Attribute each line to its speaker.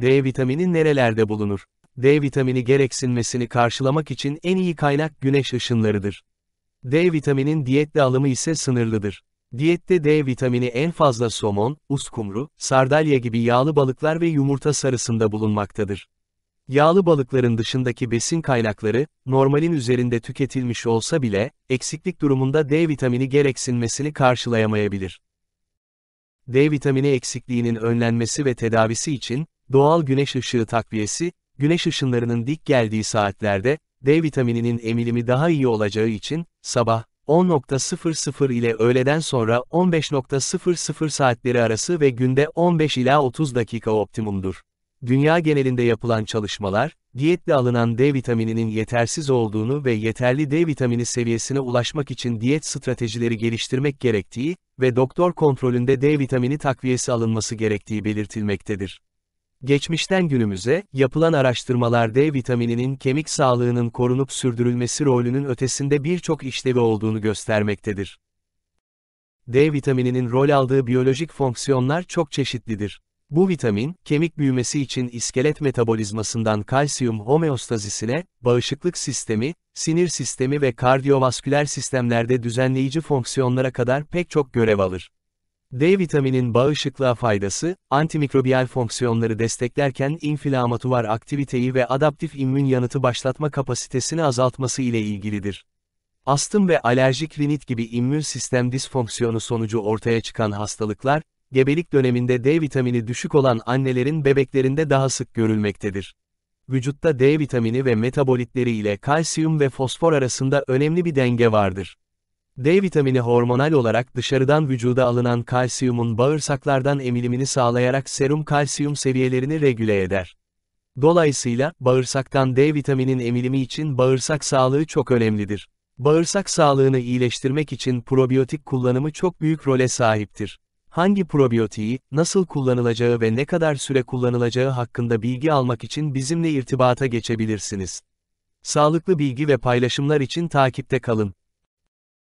Speaker 1: D vitamini nerelerde bulunur? D vitamini gereksinmesini karşılamak için en iyi kaynak güneş ışınlarıdır. D vitaminin diyetle alımı ise sınırlıdır. Diyette D vitamini en fazla somon, uskumru, sardalya gibi yağlı balıklar ve yumurta sarısında bulunmaktadır. Yağlı balıkların dışındaki besin kaynakları, normalin üzerinde tüketilmiş olsa bile, eksiklik durumunda D vitamini gereksinmesini karşılayamayabilir. D vitamini eksikliğinin önlenmesi ve tedavisi için, Doğal güneş ışığı takviyesi, güneş ışınlarının dik geldiği saatlerde, D vitamininin emilimi daha iyi olacağı için, sabah 10.00 ile öğleden sonra 15.00 saatleri arası ve günde 15 ila 30 dakika optimumdur. Dünya genelinde yapılan çalışmalar, diyetle alınan D vitamininin yetersiz olduğunu ve yeterli D vitamini seviyesine ulaşmak için diyet stratejileri geliştirmek gerektiği ve doktor kontrolünde D vitamini takviyesi alınması gerektiği belirtilmektedir. Geçmişten günümüze, yapılan araştırmalar D vitamininin kemik sağlığının korunup sürdürülmesi rolünün ötesinde birçok işlevi olduğunu göstermektedir. D vitamininin rol aldığı biyolojik fonksiyonlar çok çeşitlidir. Bu vitamin, kemik büyümesi için iskelet metabolizmasından kalsiyum homeostazisine, bağışıklık sistemi, sinir sistemi ve kardiyovasküler sistemlerde düzenleyici fonksiyonlara kadar pek çok görev alır. D vitaminin bağışıklığa faydası, antimikrobiyal fonksiyonları desteklerken inflamatuvar aktiviteyi ve adaptif immün yanıtı başlatma kapasitesini azaltması ile ilgilidir. Astım ve alerjik rinit gibi immün sistem disfonksiyonu sonucu ortaya çıkan hastalıklar, gebelik döneminde D vitamini düşük olan annelerin bebeklerinde daha sık görülmektedir. Vücutta D vitamini ve metabolitleri ile kalsiyum ve fosfor arasında önemli bir denge vardır. D vitamini hormonal olarak dışarıdan vücuda alınan kalsiyumun bağırsaklardan emilimini sağlayarak serum kalsiyum seviyelerini regüle eder. Dolayısıyla, bağırsaktan D vitaminin emilimi için bağırsak sağlığı çok önemlidir. Bağırsak sağlığını iyileştirmek için probiyotik kullanımı çok büyük role sahiptir. Hangi probiyotiği, nasıl kullanılacağı ve ne kadar süre kullanılacağı hakkında bilgi almak için bizimle irtibata geçebilirsiniz. Sağlıklı bilgi ve paylaşımlar için takipte kalın.